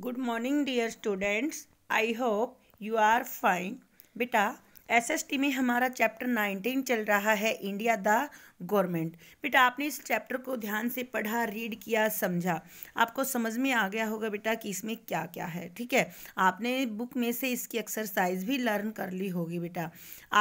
good morning dear students I hope you are fine बेटा SST में हमारा chapter 19 चल रहा है इंडिया द गवर्नमेंट बेटा आपने इस चैप्टर को ध्यान से पढ़ा रीड किया समझा आपको समझ में आ गया होगा बेटा कि इसमें क्या क्या है ठीक है आपने बुक में से इसकी एक्सरसाइज भी लर्न कर ली होगी बेटा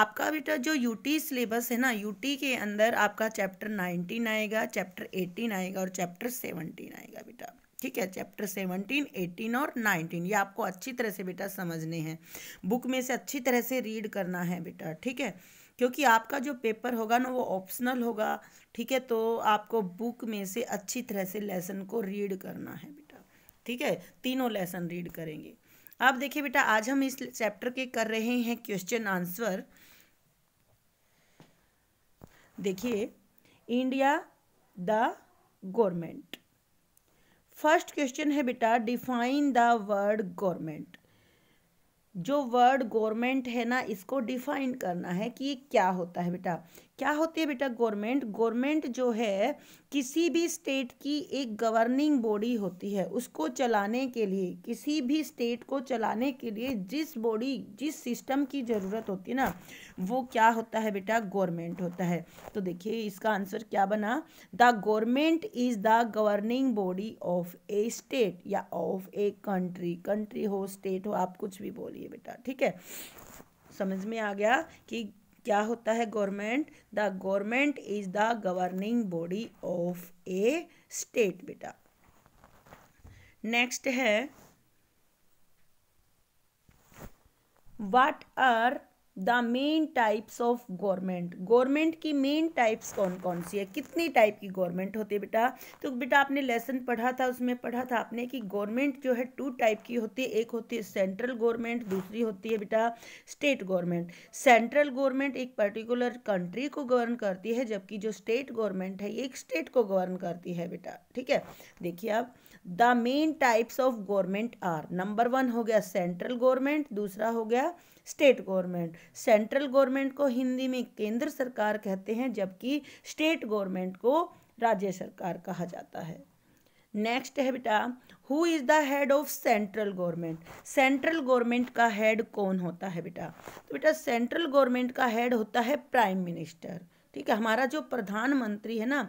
आपका बेटा जो यूटी सिलेबस है ना यूटी के अंदर आपका चैप्टर नाइनटीन आएगा चैप्टर एटीन आएगा और चैप्टर सेवनटीन आएगा बेटा ठीक है चैप्टर सेवनटीन एटीन और नाइनटीन ये आपको अच्छी तरह से बेटा समझने हैं बुक में से अच्छी तरह से रीड करना है बेटा ठीक है क्योंकि आपका जो पेपर होगा ना वो ऑप्शनल होगा ठीक है तो आपको बुक में से अच्छी तरह से लेसन को रीड करना है बेटा ठीक है तीनों लेसन रीड करेंगे आप देखिए बेटा आज हम इस चैप्टर के कर रहे हैं क्वेश्चन आंसर देखिए India the government first question है बेटा डिफाइन द वर्ड गवर्नमेंट जो वर्ड गवर्नमेंट है ना इसको डिफाइन करना है कि ये क्या होता है बेटा क्या होती है बेटा गवर्नमेंट गवर्नमेंट जो है किसी भी स्टेट की एक गवर्निंग बॉडी होती है उसको चलाने के लिए किसी भी स्टेट को चलाने के लिए जिस बॉडी जिस सिस्टम की ज़रूरत होती है ना वो क्या होता है बेटा गवर्नमेंट होता है तो देखिए इसका आंसर क्या बना the government is the governing body of a state या ऑफ ए कंट्री कंट्री हो स्टेट हो आप कुछ भी बोलिए बेटा ठीक है समझ में आ गया कि क्या होता है government the government is the governing body of a state बेटा नेक्स्ट है what are the main types of government government की मेन टाइप्स कौन कौन सी है कितनी टाइप की गवर्नमेंट होती है बेटा तो बेटा आपने लेसन पढ़ा था उसमें पढ़ा था आपने कि गवर्नमेंट जो है टू टाइप की होती है एक होती है सेंट्रल गवर्नमेंट दूसरी होती है बेटा स्टेट गवर्नमेंट सेंट्रल गवर्नमेंट एक पर्टिकुलर कंट्री को गवर्न करती है जबकि जो स्टेट गवर्नमेंट है ये एक स्टेट को गवर्न करती है बेटा ठीक है देखिए आप the main types of government are number one हो गया सेंट्रल गवर्नमेंट दूसरा हो गया स्टेट गवर्नमेंट सेंट्रल गवर्नमेंट को हिंदी में केंद्र सरकार कहते हैं जबकि स्टेट गवर्नमेंट को राज्य सरकार कहा जाता है नेक्स्ट है बेटा who is the head of central government central government का हेड कौन होता है बेटा तो बेटा सेंट्रल गवर्नमेंट का हेड होता है प्राइम मिनिस्टर ठीक है हमारा जो प्रधानमंत्री है ना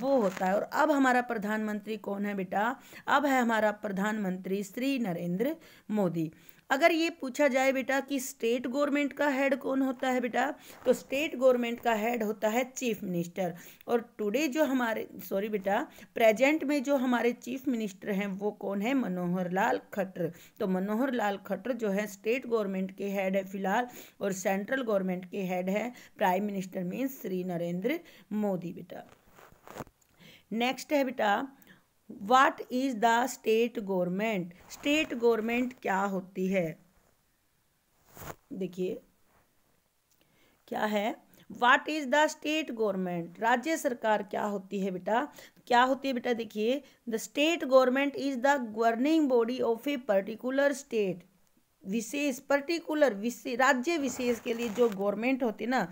वो होता है और अब हमारा प्रधानमंत्री कौन है बेटा अब है हमारा प्रधानमंत्री श्री नरेंद्र मोदी अगर ये पूछा जाए बेटा कि स्टेट गवर्नमेंट का हेड कौन होता है बेटा तो स्टेट गवर्नमेंट का हेड होता है चीफ मिनिस्टर और टुडे जो हमारे सॉरी बेटा प्रेजेंट में जो हमारे चीफ मिनिस्टर हैं वो कौन है मनोहर लाल खट्टर तो मनोहर लाल खट्टर जो है स्टेट गवर्नमेंट के हेड है फिलहाल और सेंट्रल गवर्नमेंट के हेड है prime minister means Shri Narendra Modi बेटा नेक्स्ट है बेटा what is the state government state government क्या होती है देखिए क्या है what is the state government राज्य सरकार क्या होती है बेटा क्या होती है बेटा देखिए the state government is the governing body of a particular state विशेष पर्टिकुलर विशेष राज्य विशेष के लिए जो गवर्नमेंट होती ना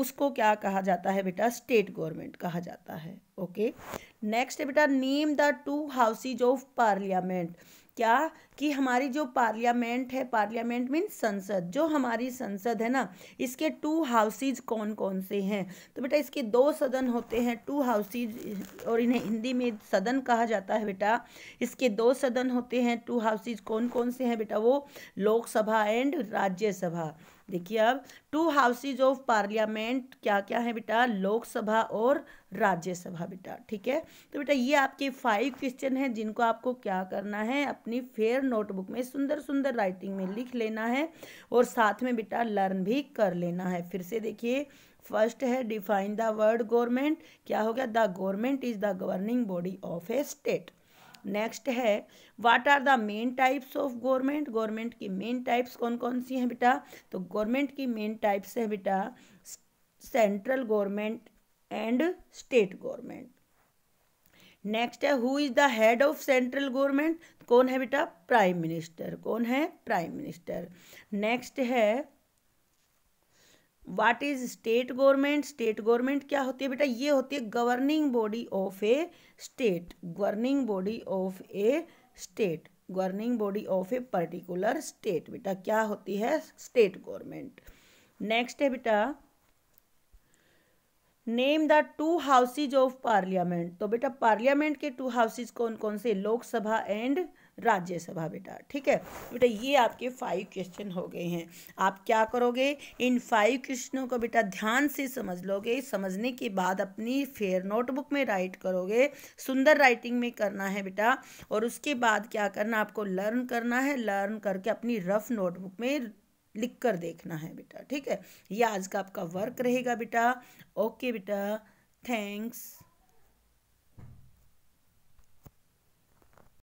उसको क्या कहा जाता है बेटा स्टेट गवर्नमेंट कहा जाता है ओके नेक्स्ट है बेटा name the two houses of parliament क्या कि हमारी जो पार्लियामेंट है पार्लियामेंट मीन संसद जो हमारी संसद है ना इसके टू हाउसेज कौन कौन से हैं तो बेटा इसके दो सदन होते हैं टू हाउसेज और इन्हें हिंदी में सदन कहा जाता है बेटा इसके दो सदन होते हैं टू हाउसेज कौन कौन से हैं बेटा वो लोकसभा एंड राज्यसभा देखिए अब टू हाउसेज ऑफ पार्लियामेंट क्या क्या है बेटा लोकसभा और राज्यसभा बेटा ठीक है तो बेटा ये आपके फाइव क्वेश्चन हैं जिनको आपको क्या करना है अपनी फेयर नोटबुक में सुंदर सुंदर राइटिंग में लिख लेना है और साथ में बेटा लर्न भी कर लेना है फिर से देखिए फर्स्ट है डिफाइन द वर्ड गवर्नमेंट क्या हो गया the government is the governing body of a state next है what are the main types of government government की मेन टाइप्स कौन कौन सी हैं बेटा तो गवर्नमेंट की मेन टाइप्स है बेटा central government and state government next है who is the head of central government कौन है बेटा प्राइम मिनिस्टर कौन है प्राइम मिनिस्टर नेक्स्ट है what is state government state government क्या होती है बेटा ये होती है governing body of a state governing body of a state governing body of a particular state बेटा क्या होती है स्टेट गवर्नमेंट नेक्स्ट है बेटा name the two houses of parliament तो बेटा पार्लियामेंट के टू हाउसेज कौन कौन से लोकसभा एंड राज्यसभा बेटा ठीक है बेटा ये आपके फाइव क्वेश्चन हो गए हैं आप क्या करोगे इन फाइव क्वेश्चनों को बेटा ध्यान से समझ लोगे समझने के बाद अपनी फेयर नोटबुक में राइट करोगे सुंदर राइटिंग में करना है बेटा और उसके बाद क्या करना आपको लर्न करना है लर्न करके अपनी रफ नोटबुक में लिख कर देखना है बेटा ठीक है ये आज का आपका वर्क रहेगा बेटा ओके बेटा थैंक्स